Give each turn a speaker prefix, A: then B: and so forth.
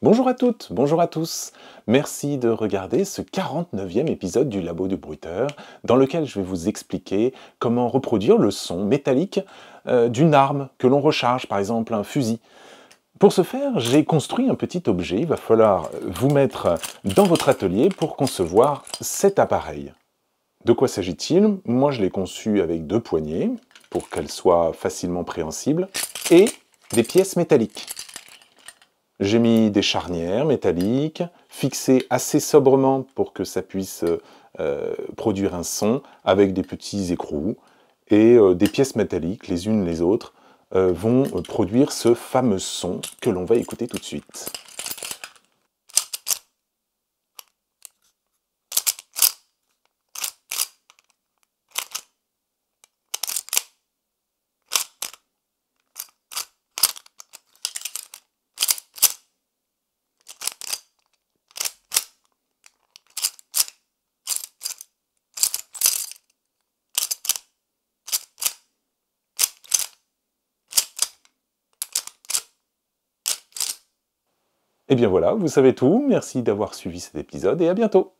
A: Bonjour à toutes, bonjour à tous. Merci de regarder ce 49e épisode du Labo du Bruiteur, dans lequel je vais vous expliquer comment reproduire le son métallique euh, d'une arme que l'on recharge, par exemple un fusil. Pour ce faire, j'ai construit un petit objet, il va falloir euh, vous mettre dans votre atelier pour concevoir cet appareil. De quoi s'agit-il Moi je l'ai conçu avec deux poignées, pour qu'elles soient facilement préhensibles, et des pièces métalliques. J'ai mis des charnières métalliques, fixées assez sobrement pour que ça puisse euh, produire un son, avec des petits écrous, et euh, des pièces métalliques, les unes les autres, euh, vont produire ce fameux son que l'on va écouter tout de suite.
B: Et eh bien voilà, vous savez tout. Merci d'avoir suivi cet épisode et à bientôt.